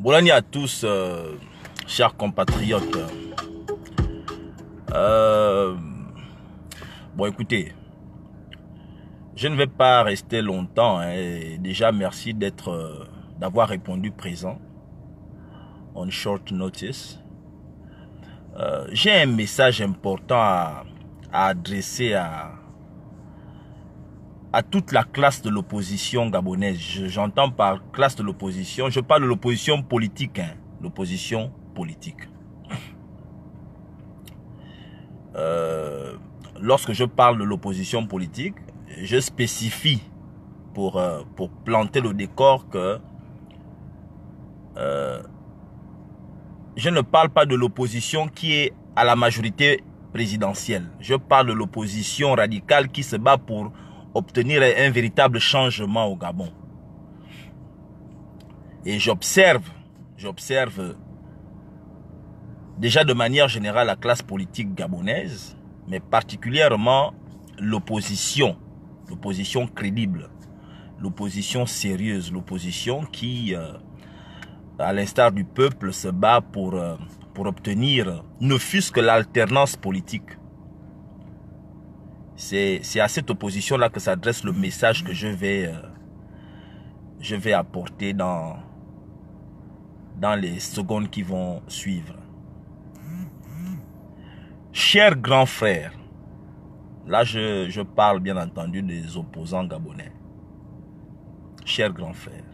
Bonjour à tous, euh, chers compatriotes. Euh, bon, écoutez, je ne vais pas rester longtemps. Hein, et déjà, merci d'être, euh, d'avoir répondu présent on short notice. Euh, j'ai un message important à adresser à, à toute la classe de l'opposition gabonaise. J'entends par classe de l'opposition, je parle de l'opposition politique, hein, l'opposition politique. Euh, lorsque je parle de l'opposition politique, je spécifie pour, euh, pour planter le décor que euh, je ne parle pas de l'opposition qui est à la majorité présidentielle. Je parle de l'opposition radicale qui se bat pour obtenir un véritable changement au Gabon. Et j'observe, j'observe déjà de manière générale la classe politique gabonaise, mais particulièrement l'opposition, l'opposition crédible, l'opposition sérieuse, l'opposition qui, euh, à l'instar du peuple, se bat pour, euh, pour obtenir, ne fût-ce que l'alternance politique c'est à cette opposition-là que s'adresse le message que je vais, euh, je vais apporter dans, dans les secondes qui vont suivre. Cher grand frère, là je, je parle bien entendu des opposants gabonais. Cher grand frère,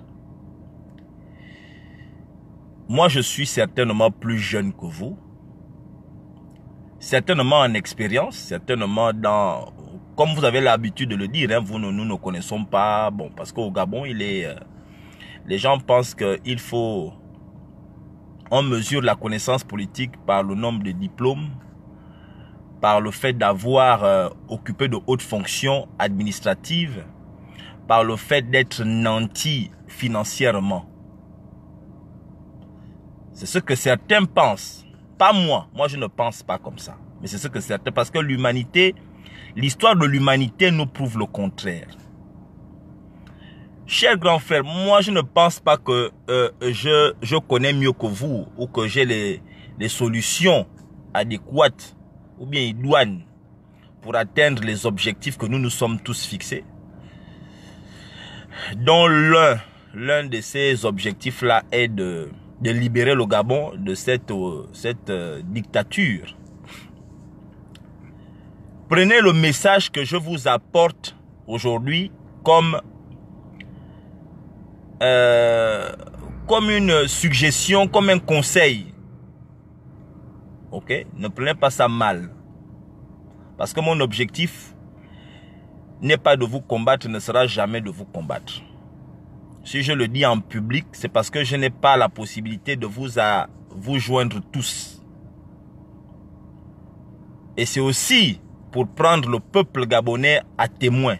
moi je suis certainement plus jeune que vous certainement en expérience, certainement dans, comme vous avez l'habitude de le dire, hein, vous, nous, ne connaissons pas, bon, parce qu'au Gabon, il est, euh, les gens pensent qu'il faut, on mesure la connaissance politique par le nombre de diplômes, par le fait d'avoir euh, occupé de hautes fonctions administratives, par le fait d'être nanti financièrement. C'est ce que certains pensent. Pas moi. Moi, je ne pense pas comme ça. Mais c'est ce que c'est. Parce que l'humanité, l'histoire de l'humanité nous prouve le contraire. Cher grand frère, moi, je ne pense pas que euh, je, je connais mieux que vous ou que j'ai les, les solutions adéquates ou bien idoines pour atteindre les objectifs que nous nous sommes tous fixés. Dont l'un, l'un de ces objectifs-là est de de libérer le Gabon de cette, euh, cette euh, dictature. Prenez le message que je vous apporte aujourd'hui comme, euh, comme une suggestion, comme un conseil. Ok Ne prenez pas ça mal. Parce que mon objectif n'est pas de vous combattre, ne sera jamais de vous combattre. Si je le dis en public, c'est parce que je n'ai pas la possibilité de vous, vous joindre tous. Et c'est aussi pour prendre le peuple gabonais à témoin.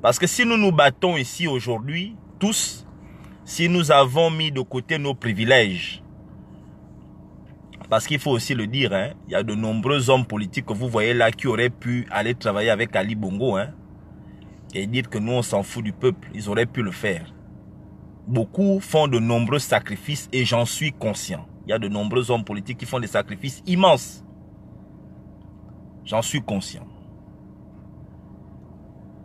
Parce que si nous nous battons ici aujourd'hui, tous, si nous avons mis de côté nos privilèges, parce qu'il faut aussi le dire, hein, il y a de nombreux hommes politiques que vous voyez là qui auraient pu aller travailler avec Ali Bongo. Hein et dire que nous, on s'en fout du peuple. Ils auraient pu le faire. Beaucoup font de nombreux sacrifices et j'en suis conscient. Il y a de nombreux hommes politiques qui font des sacrifices immenses. J'en suis conscient.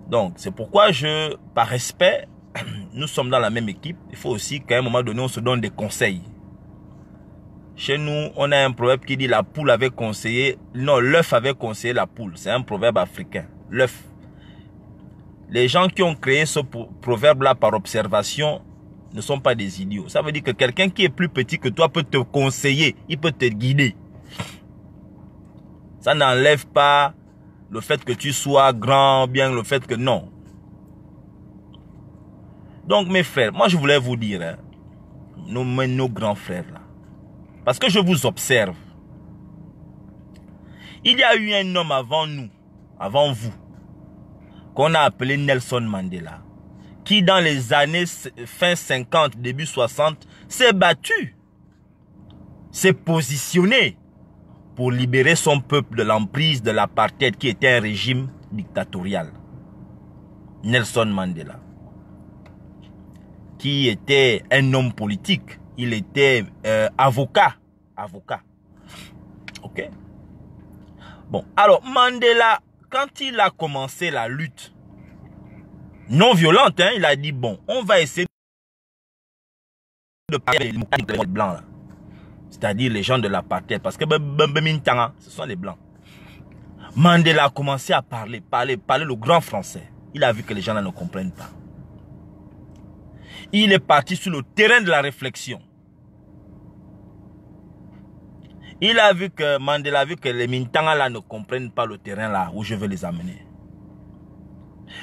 Donc, c'est pourquoi je, par respect, nous sommes dans la même équipe. Il faut aussi qu'à un moment donné, on se donne des conseils. Chez nous, on a un proverbe qui dit la poule avait conseillé, non, l'œuf avait conseillé la poule. C'est un proverbe africain. L'œuf les gens qui ont créé ce proverbe-là par observation ne sont pas des idiots. Ça veut dire que quelqu'un qui est plus petit que toi peut te conseiller, il peut te guider. Ça n'enlève pas le fait que tu sois grand, bien le fait que non. Donc mes frères, moi je voulais vous dire, hein, nos, grands frères parce que je vous observe. Il y a eu un homme avant nous, avant vous, qu'on a appelé Nelson Mandela, qui dans les années fin 50, début 60, s'est battu, s'est positionné pour libérer son peuple de l'emprise de l'apartheid qui était un régime dictatorial. Nelson Mandela, qui était un homme politique, il était euh, avocat, avocat. Ok. Bon, alors Mandela quand il a commencé la lutte non violente, hein, il a dit, bon, on va essayer de parler avec les blancs. c'est-à-dire les gens de l'apartheid, parce que ce sont les blancs. Mandela a commencé à parler, parler, parler le grand français. Il a vu que les gens ne comprennent pas. Il est parti sur le terrain de la réflexion. Il a vu que Mandela a vu que les Mintanga là ne comprennent pas le terrain là où je veux les amener.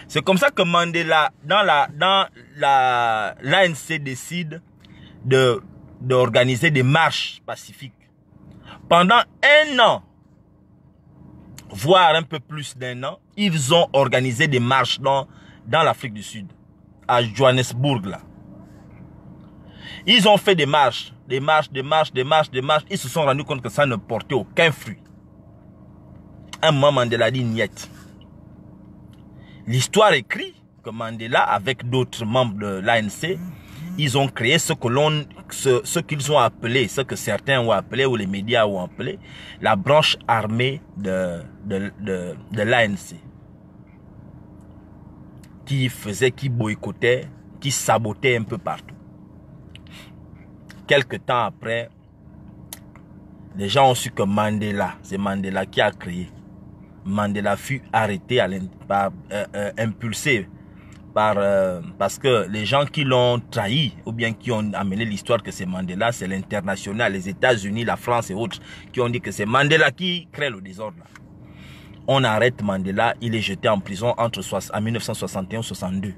C'est comme ça que Mandela, dans la, dans la, l'ANC décide de, d'organiser des marches pacifiques. Pendant un an, voire un peu plus d'un an, ils ont organisé des marches dans, dans l'Afrique du Sud, à Johannesburg là. Ils ont fait des marches, des marches, des marches, des marches, des marches. Ils se sont rendus compte que ça ne portait aucun fruit. Un moment, Mandela dit niet. L'histoire écrit que Mandela, avec d'autres membres de l'ANC, ils ont créé ce que l'on, ce, qu'ils ont appelé, ce que certains ont appelé ou les médias ont appelé, la branche armée de, de, de, de l'ANC. Qui faisait, qui boycottait, qui sabotait un peu partout. Quelques temps après, les gens ont su que Mandela, c'est Mandela qui a créé. Mandela fut arrêté, euh, euh, impulsé par, euh, parce que les gens qui l'ont trahi ou bien qui ont amené l'histoire que c'est Mandela, c'est l'international, les États-Unis, la France et autres qui ont dit que c'est Mandela qui crée le désordre. On arrête Mandela, il est jeté en prison entre en 1961 62.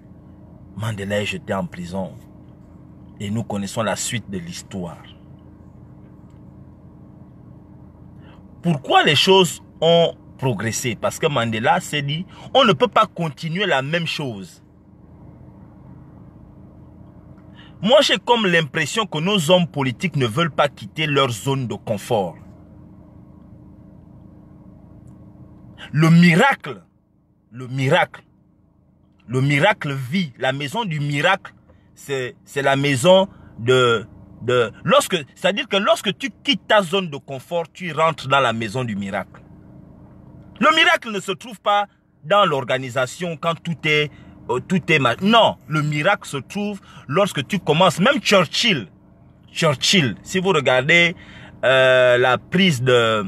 Mandela est jeté en prison et nous connaissons la suite de l'histoire. Pourquoi les choses ont progressé Parce que Mandela s'est dit, on ne peut pas continuer la même chose. Moi, j'ai comme l'impression que nos hommes politiques ne veulent pas quitter leur zone de confort. Le miracle, le miracle, le miracle vit, la maison du miracle c'est la maison de, de lorsque c'est-à-dire que lorsque tu quittes ta zone de confort, tu rentres dans la maison du miracle. Le miracle ne se trouve pas dans l'organisation quand tout est euh, tout est non, le miracle se trouve lorsque tu commences même Churchill. Churchill, si vous regardez euh, la prise de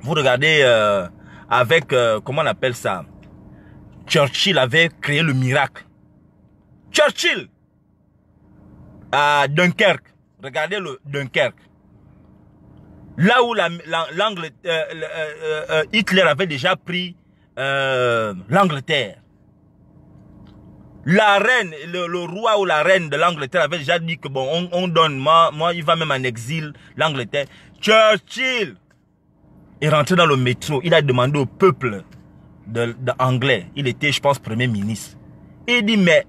vous regardez euh, avec euh, comment on appelle ça Churchill avait créé le miracle. Churchill à Dunkerque. Regardez le Dunkerque. Là où la, euh, euh, euh, Hitler avait déjà pris l'Angleterre. La reine, le, roi ou la reine de l'Angleterre avait déjà dit que bon, on, donne, moi, moi, il va même en exil, l'Angleterre. Churchill est rentré dans le métro. Il a demandé au peuple de, Il était, je pense, premier ministre. Il dit, mais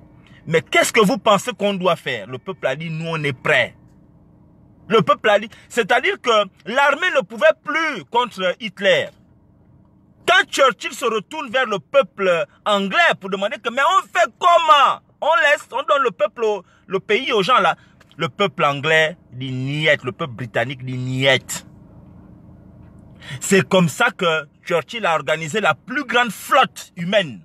mais qu'est-ce que vous pensez qu'on doit faire Le peuple a dit, nous, on est prêts. Le peuple a dit, c'est-à-dire que l'armée ne pouvait plus contre Hitler. Quand Churchill se retourne vers le peuple anglais pour demander que, mais on fait comment On laisse, on donne le peuple, le pays aux gens là. Le peuple anglais dit niette, le peuple britannique dit niette. C'est comme ça que Churchill a organisé la plus grande flotte humaine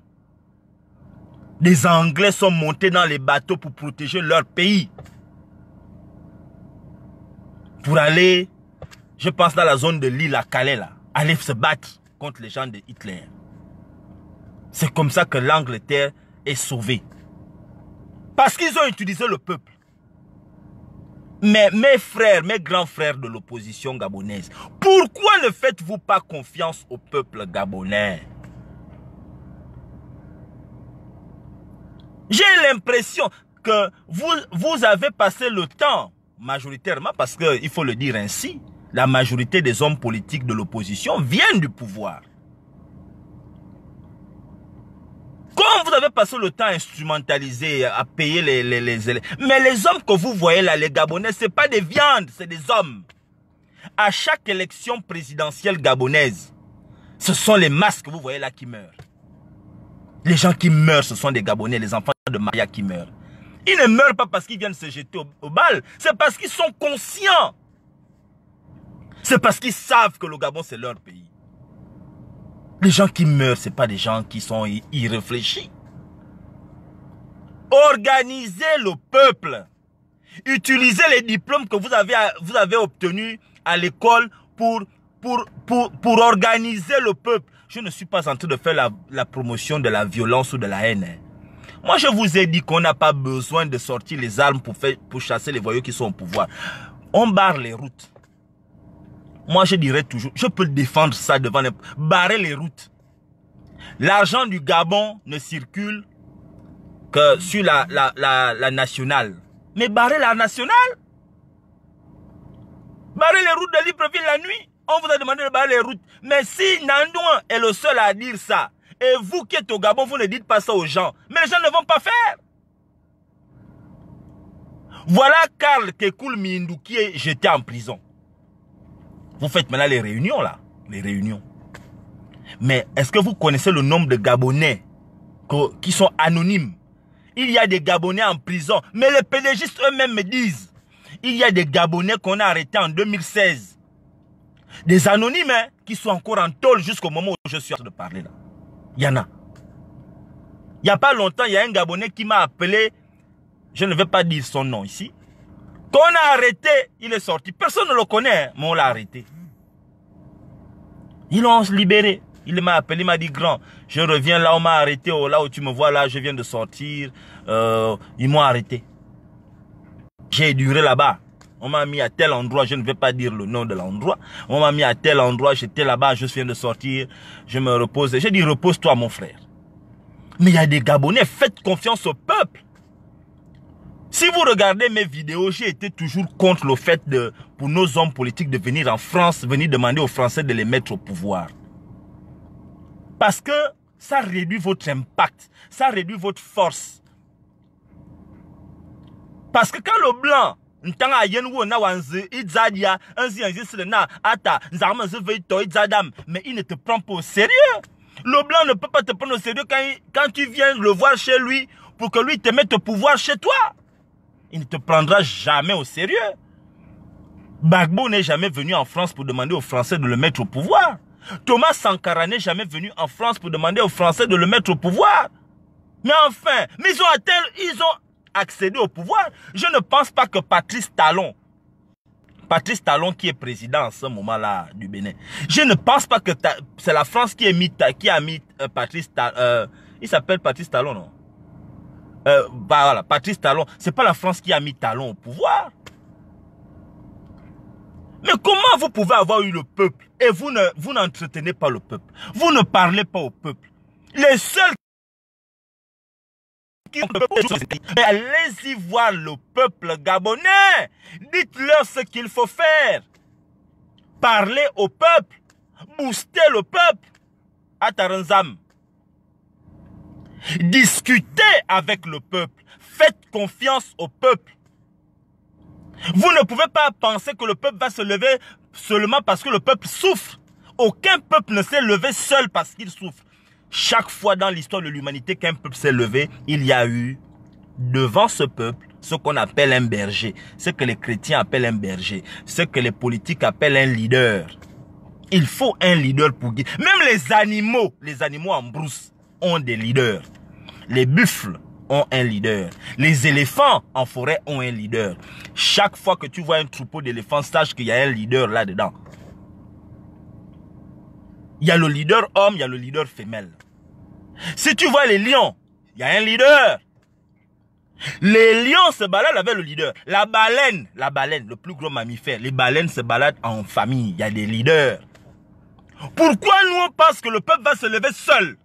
des Anglais sont montés dans les bateaux pour protéger leur pays. Pour aller, je pense, dans la zone de l'île à Calais, aller se battre contre les gens de Hitler. C'est comme ça que l'Angleterre est sauvée. Parce qu'ils ont utilisé le peuple. Mais mes frères, mes grands frères de l'opposition gabonaise, pourquoi ne faites-vous pas confiance au peuple gabonais J'ai l'impression que vous, vous avez passé le temps, majoritairement, parce qu'il faut le dire ainsi, la majorité des hommes politiques de l'opposition viennent du pouvoir. Comme vous avez passé le temps à instrumentaliser, à payer les, les, Mais les hommes que vous voyez là, les Gabonais, c'est pas des viandes, c'est des hommes. À chaque élection présidentielle gabonaise, ce sont les masques que vous voyez là qui meurent. Les gens qui meurent, ce sont des Gabonais, les enfants de Maria qui meurent. Ils ne meurent pas parce qu'ils viennent se jeter au, bal, c'est parce qu'ils sont conscients. C'est parce qu'ils savent que le Gabon, c'est leur pays. Les gens qui meurent, ce pas des gens qui sont irréfléchis. Organisez le peuple. Utilisez les diplômes que vous avez, vous avez obtenus à l'école pour, pour, pour, pour organiser le peuple. Je ne suis pas en train de faire la, la promotion de la violence ou de la haine. Hein. Moi, je vous ai dit qu'on n'a pas besoin de sortir les armes pour, faire, pour chasser les voyous qui sont au pouvoir. On barre les routes. Moi, je dirais toujours, je peux défendre ça devant les... Barrer les routes. L'argent du Gabon ne circule que sur la, la, nationale. Mais barrer la nationale Barrer les routes de Libreville la nuit On vous a demandé de barrer les routes. Mais si Nandouan est le seul à dire ça, et vous qui êtes au Gabon, vous ne dites pas ça aux gens. Mais les gens ne vont pas faire. Voilà Karl Kekul Mindou qui est jeté en prison. Vous faites maintenant les réunions là. Les réunions. Mais est-ce que vous connaissez le nombre de Gabonais qui sont anonymes Il y a des Gabonais en prison. Mais les pédagogistes eux-mêmes me disent. Il y a des Gabonais qu'on a arrêtés en 2016. Des anonymes hein, qui sont encore en tôle jusqu'au moment où je suis en train de parler là. Il y en a. Il n'y a pas longtemps, il y a un Gabonais qui m'a appelé, je ne vais pas dire son nom ici, qu'on a arrêté, il est sorti. Personne ne le connaît, hein, mais on l'a arrêté. Ils l'ont libéré. Il m'a appelé, il m'a dit, grand, je reviens là, on m'a arrêté, oh, là où tu me vois, là, je viens de sortir. Euh, ils m'ont arrêté. J'ai duré là-bas. On m'a mis à tel endroit, je ne vais pas dire le nom de l'endroit. On m'a mis à tel endroit, j'étais là-bas, je viens de sortir, je me repose. J'ai dit, repose-toi, mon frère. Mais il y a des Gabonais, faites confiance au peuple. Si vous regardez mes vidéos, j'ai été toujours contre le fait de, pour nos hommes politiques de venir en France, venir demander aux Français de les mettre au pouvoir. Parce que ça réduit votre impact, ça réduit votre force. Parce que quand le blanc mais il ne te prend pas au sérieux le blanc ne peut pas te prendre au sérieux quand, quand tu viens le voir chez lui pour que lui te mette au pouvoir chez toi il ne te prendra jamais au sérieux Bagbo n'est jamais venu en France pour demander aux Français de le mettre au pouvoir. Thomas Sankara n'est jamais venu en France pour demander aux Français de le mettre au pouvoir. Mais enfin, ils ont atteint, ils ont accéder au pouvoir, je ne pense pas que Patrice Talon, Patrice Talon qui est président en ce moment-là du Bénin, je ne pense pas que c'est la France qui, qui a mis euh, Patrice Talon. Euh, il s'appelle Patrice Talon, non bah voilà, Patrice Talon, c'est pas la France qui a mis Talon au pouvoir. Mais comment vous pouvez avoir eu le peuple et vous ne vous n'entretenez pas le peuple Vous ne parlez pas au peuple. Les seuls allez-y voir le peuple gabonais. Dites-leur ce qu'il faut faire. Parlez au peuple. Boostez le peuple. À Discutez avec le peuple. Faites confiance au peuple. Vous ne pouvez pas penser que le peuple va se lever seulement parce que le peuple souffre. Aucun peuple ne s'est levé seul parce qu'il souffre. Chaque fois dans l'histoire de l'humanité qu'un peuple s'est levé, il y a eu devant ce peuple ce qu'on appelle un berger, ce que les chrétiens appellent un berger, ce que les politiques appellent un leader. Il faut un leader pour guider. Même les animaux, les animaux en brousse ont des leaders. Les buffles ont un leader. Les éléphants en forêt ont un leader. Chaque fois que tu vois un troupeau d'éléphants, sache qu'il y a un leader là-dedans. Il y a le leader homme, il y a le leader femelle. Si tu vois les lions, il y a un leader. Les lions se baladent avec le leader. La baleine, la baleine, le plus gros mammifère, les baleines se baladent en famille. Il y a des leaders. Pourquoi nous on pense que le peuple va se lever seul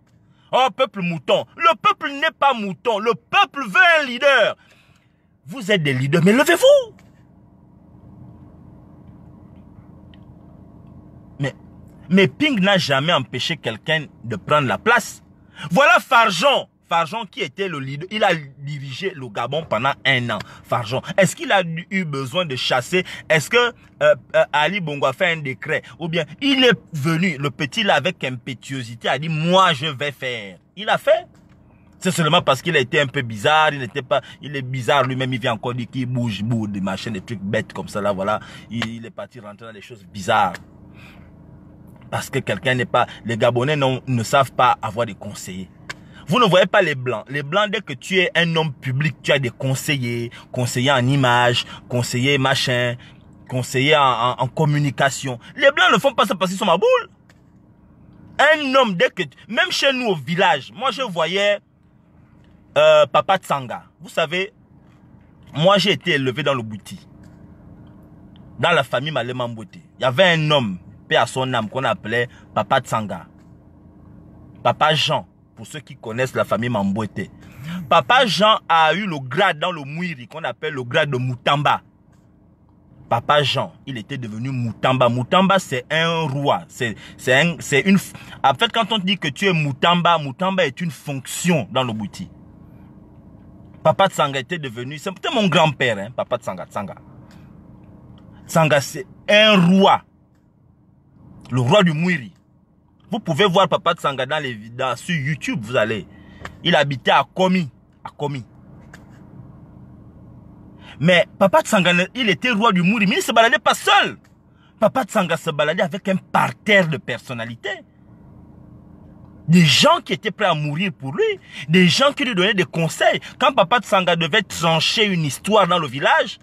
Oh, peuple mouton. Le peuple n'est pas mouton. Le peuple veut un leader. Vous êtes des leaders, mais levez-vous. Mais mais Ping n'a jamais empêché quelqu'un de prendre la place. Voilà Farjon. Farjon qui était le leader, il a dirigé le Gabon pendant un an. Farjon, est-ce qu'il a eu besoin de chasser Est-ce que euh, euh, Ali Bongo a fait un décret Ou bien il est venu, le petit là avec impétuosité a dit moi je vais faire. Il a fait. C'est seulement parce qu'il a été un peu bizarre, il n'était pas, il est bizarre lui-même, il vient encore dire qu'il bouge, bouge, des des trucs bêtes comme ça là, voilà. Il, il est parti rentrer dans des choses bizarres parce que quelqu'un n'est pas... Les Gabonais ne savent pas avoir des conseillers. Vous ne voyez pas les blancs. Les blancs, dès que tu es un homme public, tu as des conseillers, conseillers en image, conseillers machin, conseillers en, communication. Les blancs ne font pas ça parce qu'ils sont ma boule. Un homme, dès que... Même chez nous au village, moi je voyais euh, Papa Tsanga. Vous savez, moi j'ai été élevé dans le bouti. Dans la famille Malemambote. Il y avait un homme à son âme qu'on appelait Papa Tsanga. Papa Jean, pour ceux qui connaissent la famille Mambouete. Papa Jean a eu le grade dans le Mouiri qu'on appelle le grade de Moutamba. Papa Jean, il était devenu Moutamba. Moutamba, c'est un roi. C'est une... En fait, quand on dit que tu es Moutamba, Moutamba est une fonction dans le Bouti. Papa Tsanga était devenu... C'est peut-être mon grand-père, hein, Papa Tsanga. Tsanga, Tsanga c'est un roi le roi du Mouiri. Vous pouvez voir Papa Tsanga dans sur YouTube, vous allez. Il habitait à Komi. À Mais Papa Tsanga, il était roi du Mouiri, mais il ne se baladait pas seul. Papa Tsanga se baladait avec un parterre de personnalités. Des gens qui étaient prêts à mourir pour lui. Des gens qui lui donnaient des conseils. Quand Papa Tsanga devait trancher une histoire dans le village,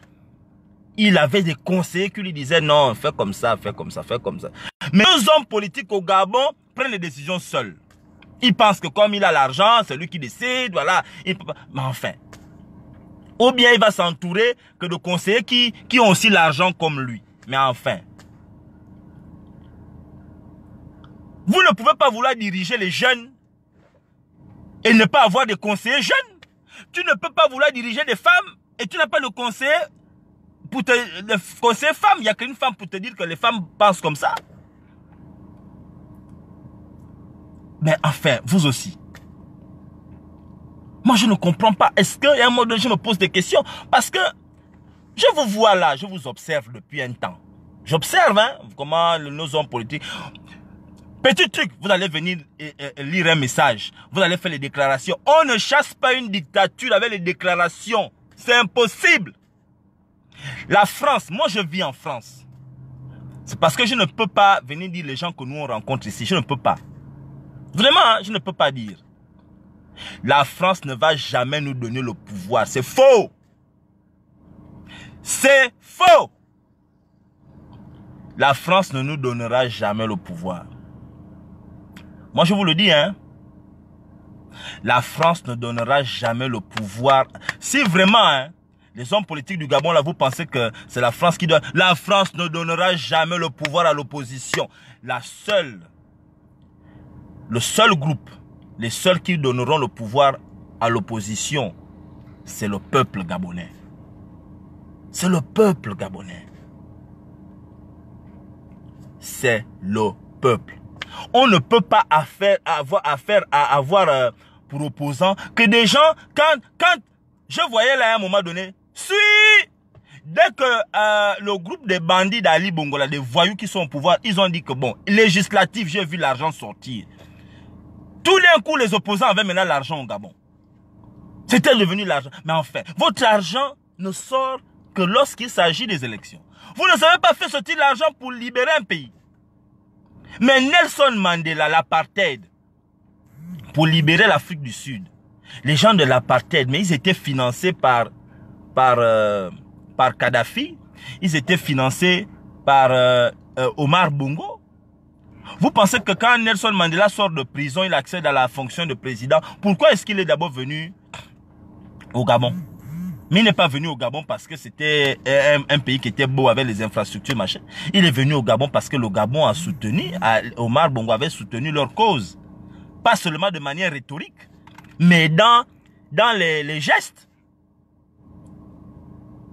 il avait des conseillers qui lui disaient non, fais comme ça, fais comme ça, fais comme ça. Mais hommes politiques au Gabon prennent les décisions seuls. Ils pensent que comme il a l'argent, c'est lui qui décide, voilà. Mais enfin. Ou bien il va s'entourer que de conseillers qui, qui ont aussi l'argent comme lui. Mais enfin. Vous ne pouvez pas vouloir diriger les jeunes et ne pas avoir de conseillers jeunes. Tu ne peux pas vouloir diriger des femmes et tu n'as pas de conseiller pour te, femmes. Il n'y a qu'une femme pour te dire que les femmes pensent comme ça. Mais enfin, vous aussi. Moi, je ne comprends pas. Est-ce qu'il y a un moment donné, je me pose des questions Parce que je vous vois là, je vous observe depuis un temps. J'observe hein, comment nos hommes politiques... Petit truc, vous allez venir euh, euh, lire un message. Vous allez faire les déclarations. On ne chasse pas une dictature avec les déclarations. C'est impossible. La France, moi je vis en France. C'est parce que je ne peux pas venir dire les gens que nous on rencontre ici. Je ne peux pas. Vraiment, hein, je ne peux pas dire. La France ne va jamais nous donner le pouvoir. C'est faux. C'est faux. La France ne nous donnera jamais le pouvoir. Moi, je vous le dis, hein. La France ne donnera jamais le pouvoir. Si vraiment, hein, les hommes politiques du Gabon, là, vous pensez que c'est la France qui doit... La France ne donnera jamais le pouvoir à l'opposition. La seule le seul groupe, les seuls qui donneront le pouvoir à l'opposition, c'est le peuple gabonais. C'est le peuple gabonais. C'est le peuple. On ne peut pas avoir affaire à avoir euh, pour opposant que des gens, quand, quand je voyais là à un moment donné, suis dès que euh, le groupe des bandits d'Ali Bongola, des voyous qui sont au pouvoir, ils ont dit que bon, législatif, j'ai vu l'argent sortir. Tout d'un coup, les opposants avaient maintenant l'argent au Gabon. C'était devenu l'argent. Mais enfin, votre argent ne sort que lorsqu'il s'agit des élections. Vous ne savez pas faire sortir l'argent pour libérer un pays. Mais Nelson Mandela, l'apartheid, pour libérer l'Afrique du Sud, les gens de l'apartheid, mais ils étaient financés par, par, euh, par Kadhafi, ils étaient financés par euh, euh, Omar Bongo, vous pensez que quand Nelson Mandela sort de prison, il accède à la fonction de président. Pourquoi est-ce qu'il est, d'abord venu au Gabon mais il n'est pas venu au Gabon parce que c'était euh, un, pays qui était beau avec les infrastructures, machin. Il est venu au Gabon parce que le Gabon a soutenu, Omar Bongo avait soutenu leur cause. Pas seulement de manière rhétorique, mais dans, dans les gestes,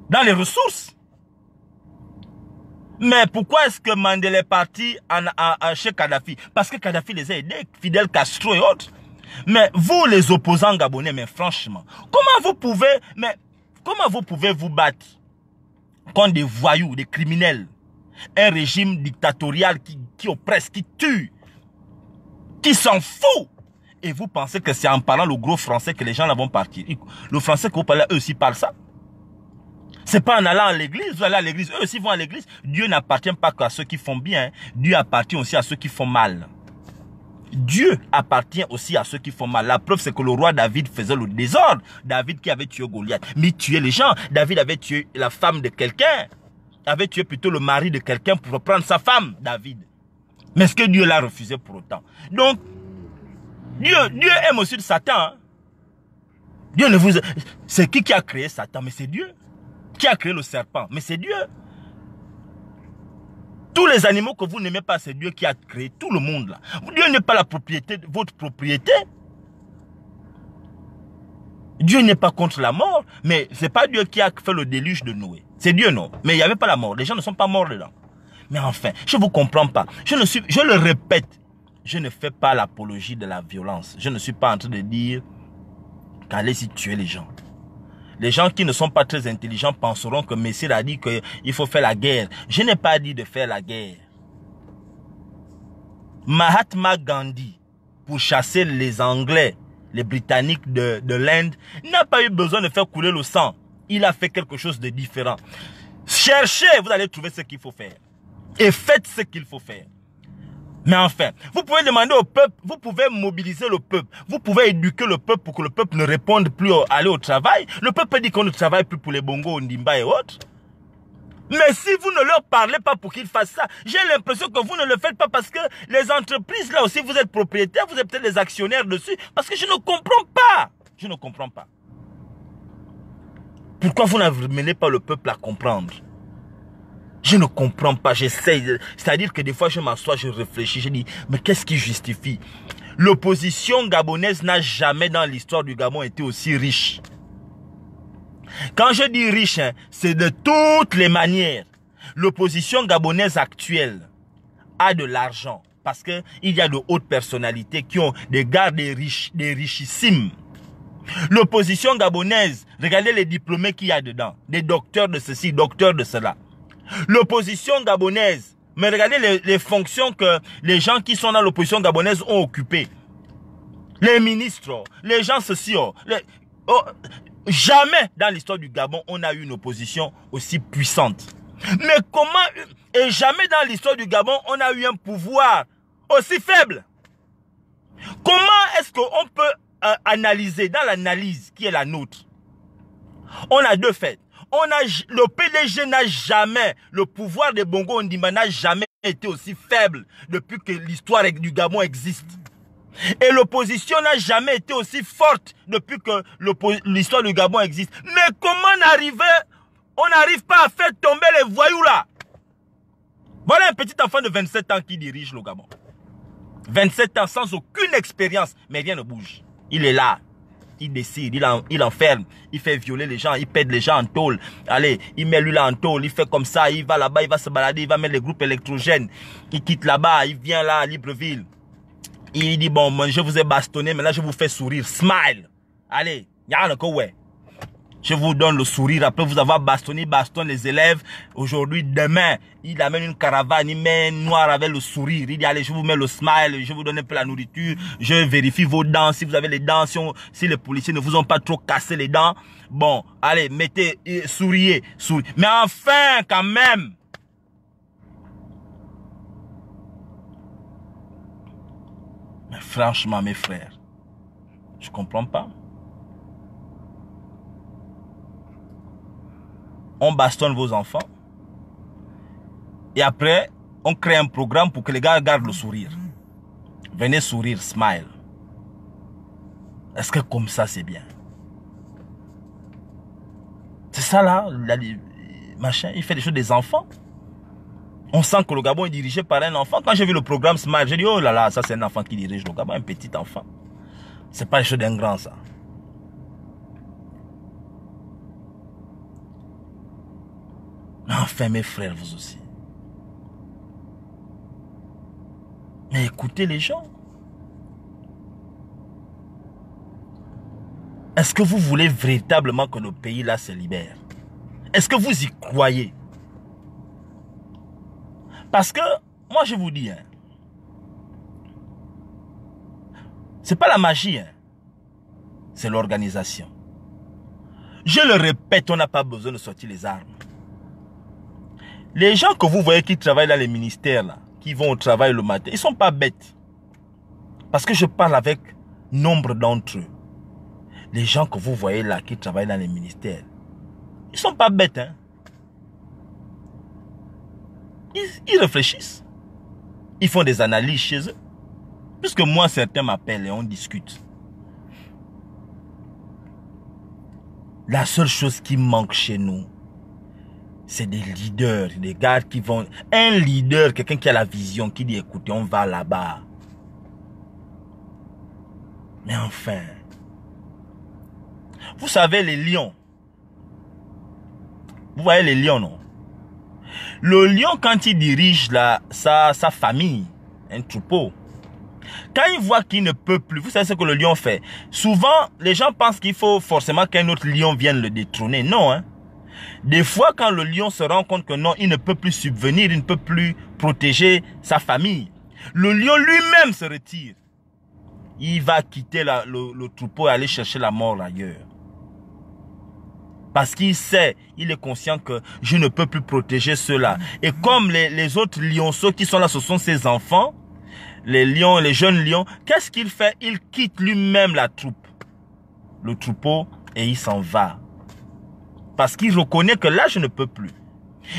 dans les ressources. Mais pourquoi est-ce que Mandela est parti chez Kadhafi Parce que Kadhafi les a aidés, Fidel Castro et autres. Mais vous, les opposants gabonais, mais franchement, comment vous pouvez, mais comment vous pouvez vous battre contre des voyous, des criminels, un régime dictatorial qui, oppresse, qui tue, qui s'en fout Et vous pensez que c'est en parlant le gros français que les gens vont partir Le français qu'on parle, eux aussi parlent ça c'est pas en allant à l'église, vous allant à l'église. Eux aussi vont à l'église. Dieu n'appartient pas qu'à ceux qui font bien. Hein. Dieu appartient aussi à ceux qui font mal. Dieu appartient aussi à ceux qui font mal. La preuve, c'est que le roi David faisait le désordre. David qui avait tué Goliath, mais tuer les gens. David avait tué la femme de quelqu'un. Avait tué plutôt le mari de quelqu'un pour reprendre sa femme, David. Mais est ce que Dieu l'a refusé pour autant. Donc, Dieu, Dieu aime aussi Satan. Hein. Dieu ne vous... C'est qui qui a créé Satan Mais c'est Dieu. Qui a créé le serpent Mais c'est Dieu. Tous les animaux que vous n'aimez pas, c'est Dieu qui a créé tout le monde. Là. Dieu n'est pas la propriété, votre propriété. Dieu n'est pas contre la mort, mais ce n'est pas Dieu qui a fait le déluge de Noé. C'est Dieu, non. Mais il n'y avait pas la mort. Les gens ne sont pas morts dedans. Mais enfin, je ne vous comprends pas. Je, ne suis, je le répète, je ne fais pas l'apologie de la violence. Je ne suis pas en train de dire qu'allez-y tuer les gens. Les gens qui ne sont pas très intelligents penseront que Messie a dit qu'il faut faire la guerre. Je n'ai pas dit de faire la guerre. Mahatma Gandhi, pour chasser les Anglais, les Britanniques de, de l'Inde, n'a pas eu besoin de faire couler le sang. Il a fait quelque chose de différent. Cherchez, vous allez trouver ce qu'il faut faire. Et faites ce qu'il faut faire. Mais enfin, vous pouvez demander au peuple, vous pouvez mobiliser le peuple, vous pouvez éduquer le peuple pour que le peuple ne réponde plus à aller au travail. Le peuple dit qu'on ne travaille plus pour les bongos, Ndimba et autres. Mais si vous ne leur parlez pas pour qu'ils fassent ça, j'ai l'impression que vous ne le faites pas parce que les entreprises, là aussi, vous êtes propriétaires, vous êtes peut-être des actionnaires dessus, parce que je ne comprends pas. Je ne comprends pas. Pourquoi vous n'amenez pas le peuple à comprendre je ne comprends pas, j'essaie, C'est-à-dire que des fois, je m'assois, je réfléchis, je dis, mais qu'est-ce qui justifie L'opposition gabonaise n'a jamais dans l'histoire du Gabon été aussi riche. Quand je dis riche, hein, c'est de toutes les manières. L'opposition gabonaise actuelle a de l'argent parce qu'il y a de hautes personnalités qui ont des gardes riches, des richissimes. L'opposition gabonaise, regardez les diplômés qu'il y a dedans, des docteurs de ceci, docteurs de cela. L'opposition gabonaise. Mais regardez les, fonctions que les gens qui sont dans l'opposition gabonaise ont occupées. Les ministres, les gens sociaux. Oh, oh, jamais dans l'histoire du Gabon, on a eu une opposition aussi puissante. Mais comment... Et jamais dans l'histoire du Gabon, on a eu un pouvoir aussi faible. Comment est-ce qu'on peut euh, analyser, dans l'analyse qui est la nôtre, on a deux faits on a, le PDG n'a jamais, le pouvoir de Bongo Ondimba n'a jamais été aussi faible depuis que l'histoire du Gabon existe. Et l'opposition n'a jamais été aussi forte depuis que l'histoire du Gabon existe. Mais comment arriver, on n'arrive pas à faire tomber les voyous là Voilà un petit enfant de 27 ans qui dirige le Gabon. 27 ans sans aucune expérience, mais rien ne bouge. Il est là il décide, il, il enferme, il fait violer les gens, il pète les gens en tôle. Allez, il met lui là en tôle, il fait comme ça, il va là-bas, il va se balader, il va mettre les groupes électrogènes. Il quitte là-bas, il vient là à Libreville. Il dit, bon, moi, je vous ai bastonné, mais là, je vous fais sourire. Smile. Allez, a un ouais. Je vous donne le sourire après vous avoir bastonné, baston les élèves. Aujourd'hui, demain, il amène une caravane, il met noir avec le sourire. Il dit, allez, je vous mets le smile, je vous donne un peu la nourriture, je vérifie vos dents, si vous avez les dents, si, les policiers ne vous ont pas trop cassé les dents. Bon, allez, mettez, souriez, souriez. Mais enfin, quand même, Mais franchement, mes frères, je comprends pas. on bastonne vos enfants. Et après, on crée un programme pour que les gars gardent le sourire. Venez sourire, smile. Est-ce que comme ça, c'est bien C'est ça là, machin, il fait des choses des enfants. On sent que le Gabon est dirigé par un enfant. Quand j'ai vu le programme Smile, j'ai dit, oh là là, ça c'est un enfant qui dirige le Gabon, un petit enfant. C'est pas les choses d'un grand ça. mes frères, vous aussi. Mais écoutez les gens. Est-ce que vous voulez véritablement que nos pays là se libèrent Est-ce que vous y croyez Parce que, moi je vous dis, hein, c'est pas la magie, hein, c'est l'organisation. Je le répète, on n'a pas besoin de sortir les armes. Les gens que vous voyez qui travaillent dans les ministères, qui vont au travail le matin, ils ne sont pas bêtes. Parce que je parle avec nombre d'entre eux. Les gens que vous voyez là qui travaillent dans les ministères, ils ne sont pas bêtes. Hein. Ils, ils réfléchissent. Ils font des analyses chez eux. Puisque moi, certains m'appellent et on discute. La seule chose qui manque chez nous, c'est des leaders, des gars qui vont... Un leader, quelqu'un qui a la vision, qui dit, écoutez, on va là-bas. Mais enfin, vous savez les lions. Vous voyez les lions, non Le lion, quand il dirige sa, sa famille, un troupeau, quand il voit qu'il ne peut plus, vous savez ce que le lion fait Souvent, les gens pensent qu'il faut forcément qu'un autre lion vienne le détrôner. Non, hein des fois, quand le lion se rend compte que non, il ne peut plus subvenir, il ne peut plus protéger sa famille, le lion lui-même se retire. Il va quitter le, troupeau et aller chercher la mort ailleurs. Parce qu'il sait, il est conscient que je ne peux plus protéger ceux-là. Et comme les, les autres lionceaux qui sont là, ce sont ses enfants, les lions, les jeunes lions, qu'est-ce qu'il fait Il quitte lui-même la troupe, le troupeau, et il s'en va parce qu'il reconnaît que là, je ne peux plus.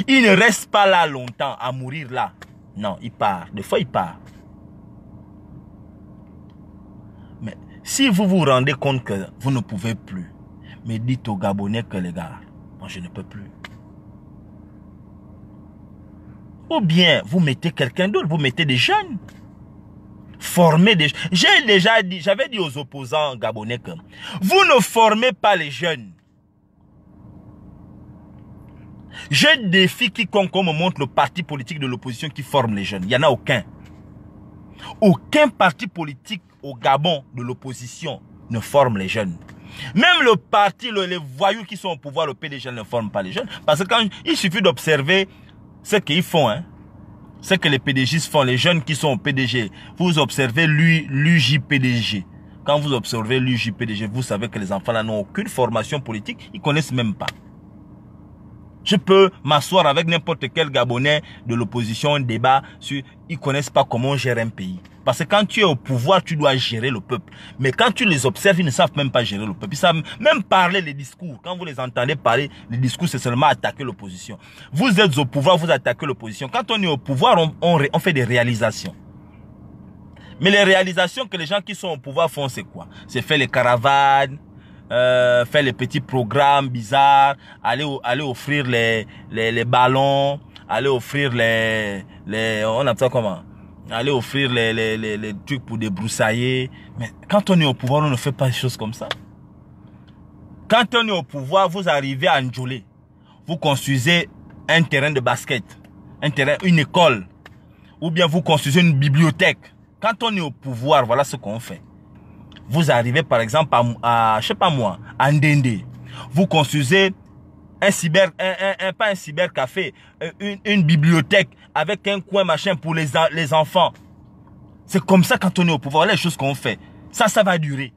Il ne reste pas là longtemps à mourir là. Non, il part. Des fois, il part. Mais si vous vous rendez compte que vous ne pouvez plus, mais dites aux Gabonais que les gars, moi je ne peux plus. Ou bien vous mettez quelqu'un d'autre, vous mettez des jeunes. Formez des J'ai déjà dit, j'avais dit aux opposants gabonais que vous ne formez pas les jeunes. Je défie quiconque me montre le parti politique de l'opposition qui forme les jeunes. Il n'y en a aucun. Aucun parti politique au Gabon de l'opposition ne forme les jeunes. Même le parti, les voyous qui sont au pouvoir, le PDG ne forme pas les jeunes. Parce que quand il suffit d'observer ce qu'ils font, hein, ce que les PDG font, les jeunes qui sont au PDG, vous observez l'UJPDG. Quand vous observez l'UJPDG, vous savez que les enfants là n'ont aucune formation politique, ils ne connaissent même pas. Je peux m'asseoir avec n'importe quel Gabonais de l'opposition, débat sur ils connaissent pas comment gérer un pays. Parce que quand tu es au pouvoir, tu dois gérer le peuple. Mais quand tu les observes, ils ne savent même pas gérer le peuple. Ils savent même parler les discours. Quand vous les entendez parler, les discours, c'est seulement attaquer l'opposition. Vous êtes au pouvoir, vous attaquez l'opposition. Quand on est au pouvoir, on, on, on fait des réalisations. Mais les réalisations que les gens qui sont au pouvoir font, c'est quoi C'est faire les caravanes, euh, faire les petits programmes bizarres, aller aller offrir les ballons, aller offrir les les on comment Aller offrir les, les, les, trucs pour débroussailler. Mais quand on est au pouvoir, on ne fait pas des choses comme ça. Quand on est au pouvoir, vous arrivez à Ndjolé. Vous construisez un terrain de basket, un terrain, une école, ou bien vous construisez une bibliothèque. Quand on est au pouvoir, voilà ce qu'on fait. Vous arrivez par exemple à, je je sais pas moi, à Ndende. Vous construisez un cyber, un, pas un cybercafé, euh, une, une, bibliothèque avec un coin machin pour les, les enfants. C'est comme ça quand on est au pouvoir, les choses qu'on fait. Ça, ça va durer.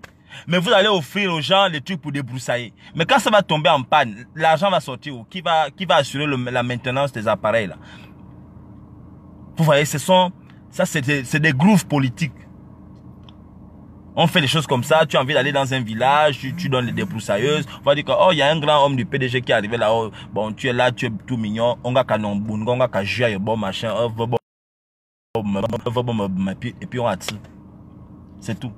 Mais vous allez offrir aux gens les trucs pour débroussailler. Mais quand ça va tomber en panne, l'argent va sortir où Qui va, qui va assurer la maintenance des appareils là Vous voyez, ce sont, ça c'est des, des grooves politiques. On fait les choses comme ça, tu as envie d'aller dans un village, tu, donnes les débroussailleuses, on va dire que, oh, il y a un grand homme du PDG qui est arrivé là-haut, oh, bon, tu es là, tu es tout mignon, on va bon, on va kajia, bon machin, et puis on attire. C'est tout.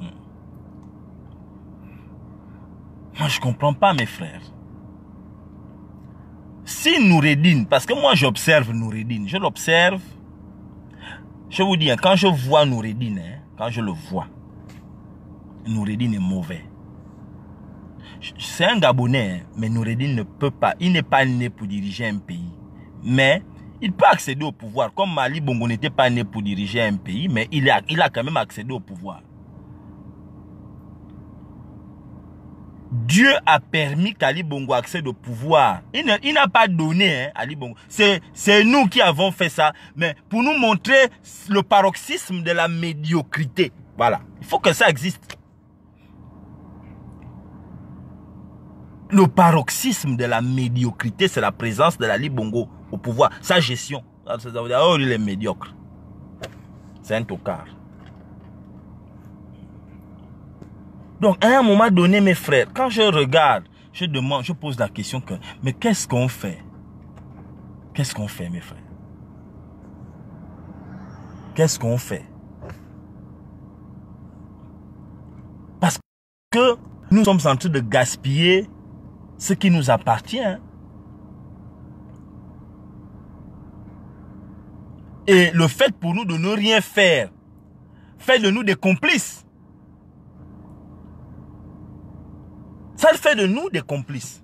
Hmm. Moi, je comprends pas, mes frères. Si Noureddin, parce que moi, j'observe Noureddin, je l'observe, je vous dis, hein, quand je vois Noureddin, hein, quand je le vois, Noureddin est mauvais. C'est un Gabonais, hein, mais Noureddin ne peut pas. Il n'est pas né pour diriger un pays. Mais il peut accéder au pouvoir. Comme Mali Bongo n'était pas né pour diriger un pays, mais il a, il a quand même accédé au pouvoir. Dieu a permis qu'Ali Bongo accède au pouvoir. Il n'a pas donné hein, Ali Bongo. C'est nous qui avons fait ça. Mais pour nous montrer le paroxysme de la médiocrité. Voilà. Il faut que ça existe. Le paroxysme de la médiocrité, c'est la présence de Ali Bongo au pouvoir. Sa gestion. Oh, il est médiocre. C'est un tocard. Donc, à un moment donné, mes frères, quand je regarde, je demande, je pose la question que, mais qu'est-ce qu'on fait Qu'est-ce qu'on fait, mes frères Qu'est-ce qu'on fait Parce que nous sommes en train de gaspiller ce qui nous appartient. Hein. Et le fait pour nous de ne rien faire fait de nous des complices. Ça fait de nous des complices.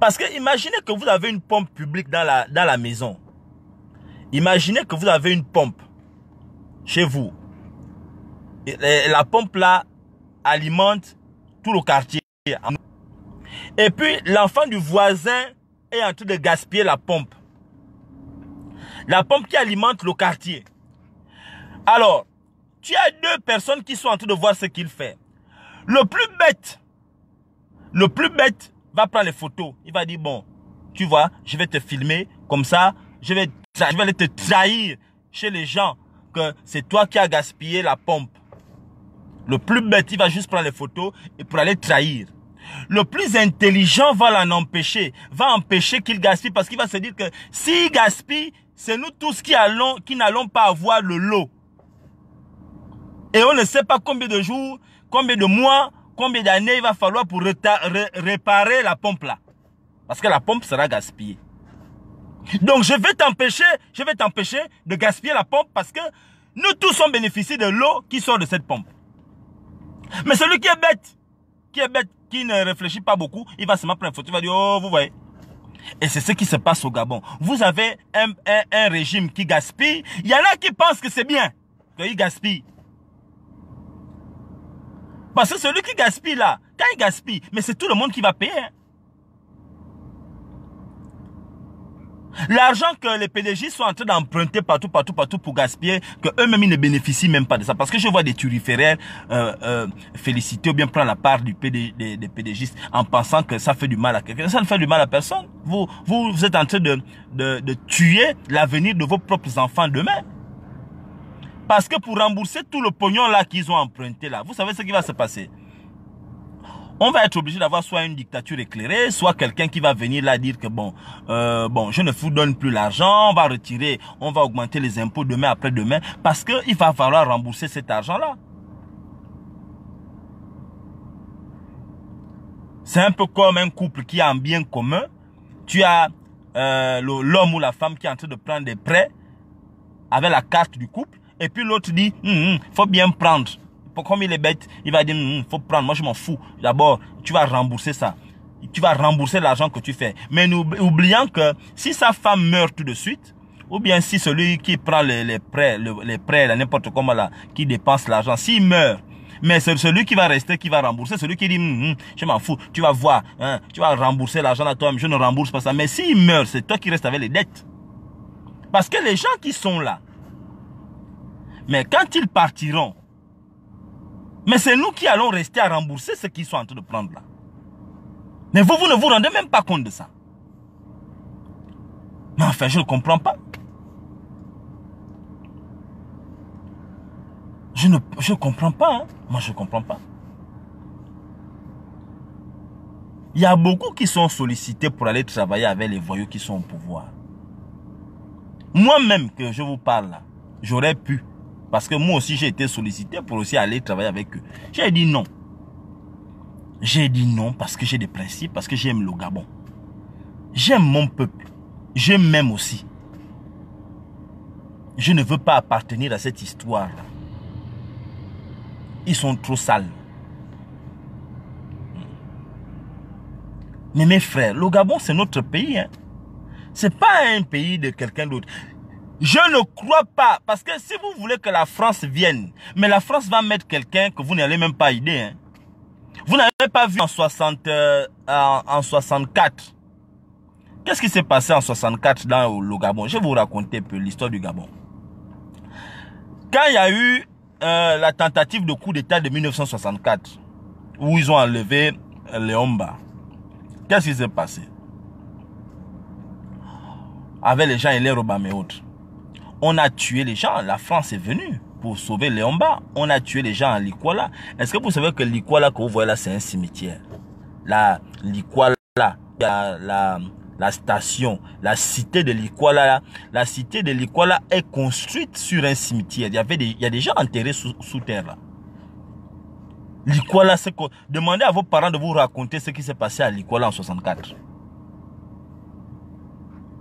Parce que imaginez que vous avez une pompe publique dans la, dans la maison. Imaginez que vous avez une pompe chez vous. la pompe là alimente tout le quartier. Et puis l'enfant du voisin est en train de gaspiller la pompe. La pompe qui alimente le quartier. Alors, tu as deux personnes qui sont en train de voir ce qu'il fait. Le plus bête, le plus bête va prendre les photos. Il va dire, bon, tu vois, je vais te filmer comme ça. Je vais, je vais aller te trahir chez les gens que c'est toi qui as gaspillé la pompe. Le plus bête, il va juste prendre les photos et pour aller trahir. Le plus intelligent va l'en empêcher, va empêcher qu'il gaspille parce qu'il va se dire que s'il gaspille, c'est nous tous qui allons, qui n'allons pas avoir le lot. Et on ne sait pas combien de jours, combien de mois combien d'années il va falloir pour réparer la pompe là Parce que la pompe sera gaspillée. Donc je vais t'empêcher, je vais t'empêcher de gaspiller la pompe parce que nous tous sommes bénéficiés de l'eau qui sort de cette pompe. Mais celui qui est bête, qui est bête, qui ne réfléchit pas beaucoup, il va se mettre une photo, il va dire, oh, vous voyez. Et c'est ce qui se passe au Gabon. Vous avez un, régime qui gaspille. Il y en a qui pensent que c'est bien, il gaspille. Parce que celui qui gaspille là, quand il gaspille, mais c'est tout le monde qui va payer. Hein. L'argent que les PDG sont en train d'emprunter partout, partout, partout pour gaspiller, que eux-mêmes ils ne bénéficient même pas de ça. Parce que je vois des turiféraires euh, euh féliciter ou bien prendre la part du des, des en pensant que ça fait du mal à quelqu'un. Ça ne fait du mal à personne. Vous, vous, êtes en train de, de tuer l'avenir de vos propres enfants demain. Parce que pour rembourser tout le pognon là qu'ils ont emprunté là, vous savez ce qui va se passer on va être obligé d'avoir soit une dictature éclairée, soit quelqu'un qui va venir là dire que bon, euh, bon, je ne vous donne plus l'argent, on va retirer, on va augmenter les impôts demain après demain, parce qu'il va falloir rembourser cet argent-là. C'est un peu comme un couple qui a un bien commun. Tu as euh, l'homme ou la femme qui est en train de prendre des prêts avec la carte du couple. Et puis l'autre dit, il hum, hum, faut bien prendre. Comme il est bête, il va dire, il hum, faut prendre. Moi, je m'en fous. D'abord, tu vas rembourser ça. Tu vas rembourser l'argent que tu fais. Mais nous oublions que si sa femme meurt tout de suite, ou bien si celui qui prend les, prêts, les prêts, n'importe comment là, qui dépense l'argent, s'il meurt, mais c'est celui qui va rester, qui va rembourser. Celui qui dit, je m'en fous, tu vas voir, hein, tu vas rembourser l'argent à toi mais je ne rembourse pas ça. Mais s'il meurt, c'est toi qui restes avec les dettes. Parce que les gens qui sont là, mais quand ils partiront, mais c'est nous qui allons rester à rembourser ce qu'ils sont en train de prendre là. Mais vous, vous ne vous rendez même pas compte de ça. Mais enfin, je ne comprends pas. Je ne comprends pas. Hein. Moi, je ne comprends pas. Il y a beaucoup qui sont sollicités pour aller travailler avec les voyous qui sont au pouvoir. Moi-même que je vous parle là, j'aurais pu parce que moi aussi, j'ai été sollicité pour aussi aller travailler avec eux. J'ai dit non. J'ai dit non parce que j'ai des principes, parce que j'aime le Gabon. J'aime mon peuple. J'aime même aussi. Je ne veux pas appartenir à cette histoire-là. Ils sont trop sales. Mais mes frères, le Gabon, c'est notre pays. Hein. Ce n'est pas un pays de quelqu'un d'autre. Je ne crois pas, parce que si vous voulez que la France vienne, mais la France va mettre quelqu'un que vous n'allez même pas aider. Hein. Vous n'avez pas vu en, 60, euh, en, 64. Qu'est-ce qui s'est passé en 64 dans le Gabon Je vais vous raconter un peu l'histoire du Gabon. Quand il y a eu euh, la tentative de coup d'État de 1964, où ils ont enlevé euh, Léomba, qu'est-ce qui s'est passé Avec les gens et les robes et autres. On a tué les gens. La France est venue pour sauver Léomba. On a tué les gens à Likwala. Est-ce que vous savez que Likwala, que vous voyez là, c'est un cimetière La Likwala, la, station, la cité de Likwala. la cité de Likwala est construite sur un cimetière. Il y, avait il y a des gens enterrés sous, terre là. Likwala, c'est Demandez à vos parents de vous raconter ce qui s'est passé à Likwala en 64.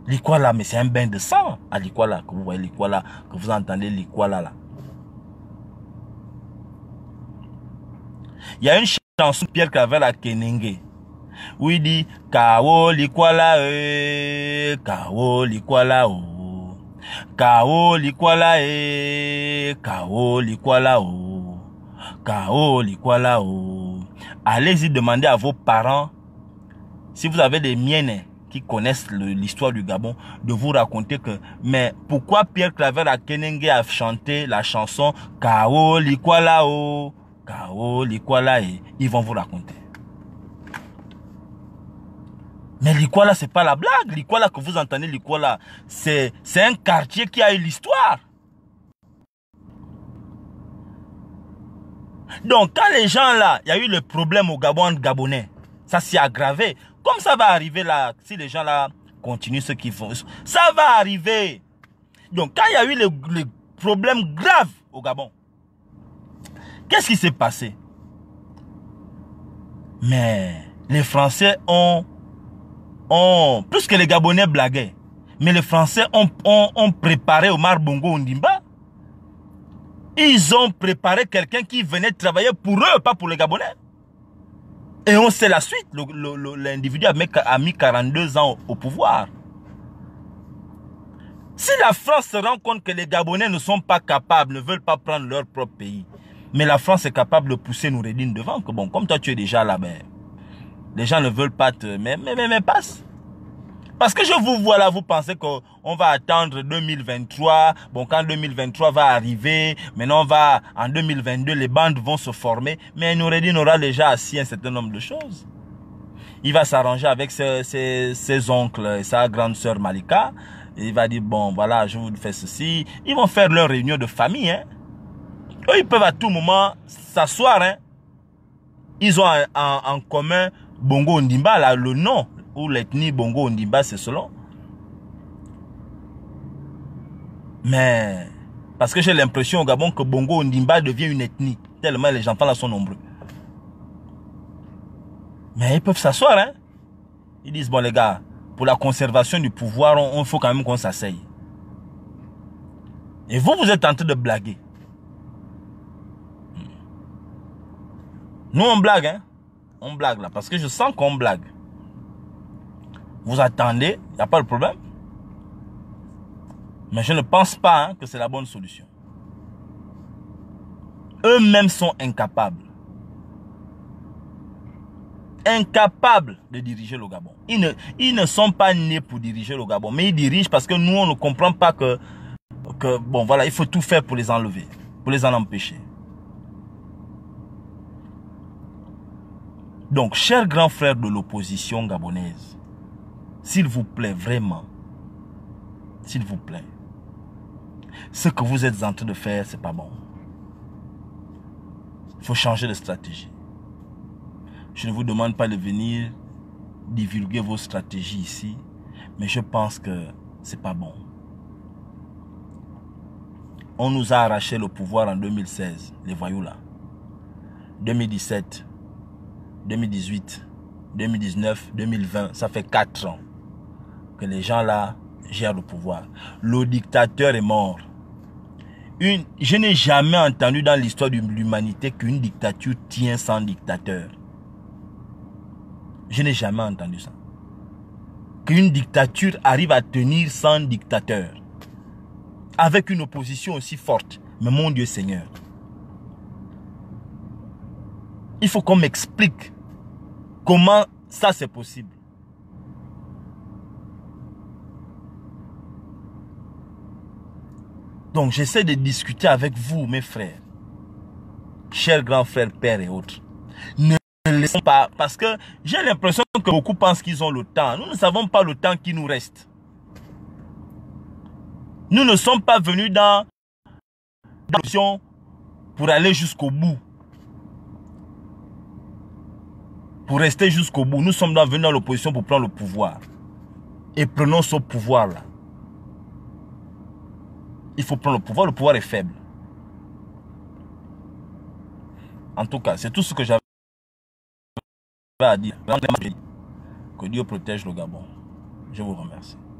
Likwala, mais c'est un bain de sang à l'Ikwala, que vous voyez l'Ikwala, que vous entendez l'Ikwala là. Il y a une chanson de Pierre Clavel à Kenenge où il dit Kao l'Ikwala, eh, Kao l'Ikwala, oh. Kao l'Ikwala, eh, Kao l'Ikwala, oh. Kao l'Ikwala, oh. Allez-y demander à vos parents si vous avez des miennes qui connaissent l'histoire du Gabon de vous raconter que mais pourquoi Pierre Claver Kenenge a chanté la chanson Kao Likwalao Kao et ils vont vous raconter mais Likwala c'est pas la blague Likwala que vous entendez Likwala c'est c'est un quartier qui a eu l'histoire donc quand les gens là il y a eu le problème au Gabon gabonais ça s'est aggravé comme ça va arriver là, si les gens là continuent ce qu'ils font, ça va arriver. Donc, quand il y a eu le problème grave au Gabon, qu'est-ce qui s'est passé Mais les Français ont, ont, plus que les Gabonais blaguaient, mais les Français ont, ont préparé Omar Bongo Ondimba. Ils ont préparé quelqu'un qui venait travailler pour eux, pas pour les Gabonais. Et on sait la suite. L'individu a mis 42 ans au, pouvoir. Si la France se rend compte que les Gabonais ne sont pas capables, ne veulent pas prendre leur propre pays, mais la France est capable de pousser Noureddine devant, que bon, comme toi tu es déjà là, bas ben, les gens ne veulent pas te... mais, mais, mais passe. Parce que je vous vois là, vous pensez qu'on va attendre 2023. Bon, quand 2023 va arriver, maintenant on va, en 2022, les bandes vont se former. Mais Noureddin aura déjà assis un certain nombre de choses. Il va s'arranger avec ses, ses, ses, oncles et sa grande sœur Malika. il va dire, bon, voilà, je vous fais ceci. Ils vont faire leur réunion de famille, hein. Eux, ils peuvent à tout moment s'asseoir, hein. Ils ont en, commun Bongo Ndimba, là, le nom ou l'ethnie Bongo Ondimba, c'est selon. Mais, parce que j'ai l'impression au Gabon que Bongo Ondimba devient une ethnie, tellement les gens là sont nombreux. Mais ils peuvent s'asseoir, hein. Ils disent, bon les gars, pour la conservation du pouvoir, on, faut quand même qu'on s'asseye. Et vous, vous êtes en train de blaguer. Hmm. Nous, on blague, hein. On blague là, parce que je sens qu'on blague. Vous attendez, il n'y a pas de problème. Mais je ne pense pas hein, que c'est la bonne solution. Eux-mêmes sont incapables. Incapables de diriger le Gabon. Ils ne, ils ne sont pas nés pour diriger le Gabon. Mais ils dirigent parce que nous, on ne comprend pas que, que bon, voilà, il faut tout faire pour les enlever, pour les en empêcher. Donc, chers grands frères de l'opposition gabonaise, s'il vous plaît, vraiment. S'il vous plaît. Ce que vous êtes en train de faire, c'est pas bon. Il faut changer de stratégie. Je ne vous demande pas de venir divulguer vos stratégies ici, mais je pense que c'est pas bon. On nous a arraché le pouvoir en 2016, les voyous là. 2017, 2018, 2019, 2020, ça fait 4 ans que les gens là gèrent le pouvoir. Le dictateur est mort. Une, je n'ai jamais entendu dans l'histoire de l'humanité qu'une dictature tient sans dictateur. Je n'ai jamais entendu ça. Qu'une dictature arrive à tenir sans dictateur. Avec une opposition aussi forte. Mais mon Dieu Seigneur. Il faut qu'on m'explique comment ça c'est possible. Donc j'essaie de discuter avec vous, mes frères, chers grands frères, pères et autres. Ne laissons pas, parce que j'ai l'impression que beaucoup pensent qu'ils ont le temps. Nous ne savons pas le temps qui nous reste. Nous ne sommes pas venus dans l'opposition pour aller jusqu'au bout. Pour rester jusqu'au bout. Nous sommes venus dans l'opposition pour prendre le pouvoir. Et prenons ce pouvoir-là il faut prendre le pouvoir. Le pouvoir est faible. En tout cas, c'est tout ce que j'avais à dire. Que Dieu protège le Gabon. Je vous remercie.